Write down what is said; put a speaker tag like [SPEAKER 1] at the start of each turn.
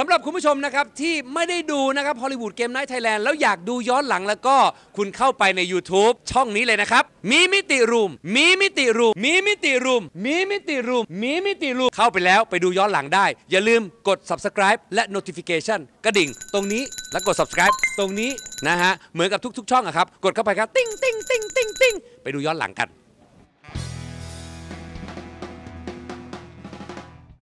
[SPEAKER 1] สำหรับคุณผู้ชมนะครับที่ไม่ได้ดูนะครับฮอลลีวูดเกมไนท์ไทยแลนด์แล้วอยากดูย้อนหลังแล้วก็คุณเข้าไปใน YouTube ช่องนี้เลยนะครับมีมิติรูมมีมิติรูมมีมิติรูมมีมิติรูมมีมิติรูม เข้าไปแล้วไปดูย้อนหลังได้ อย่าลืมกด subscribe และ notification กระดิ่งตรงนี้แล้วกด subscribe ตรงนี้นะฮะ เหมือนกับทุกๆ ช่องอะครับ กดเข้าไปครับติ้งติ้งติ้งติ้งติ้งไปดูย้อนหลังกัน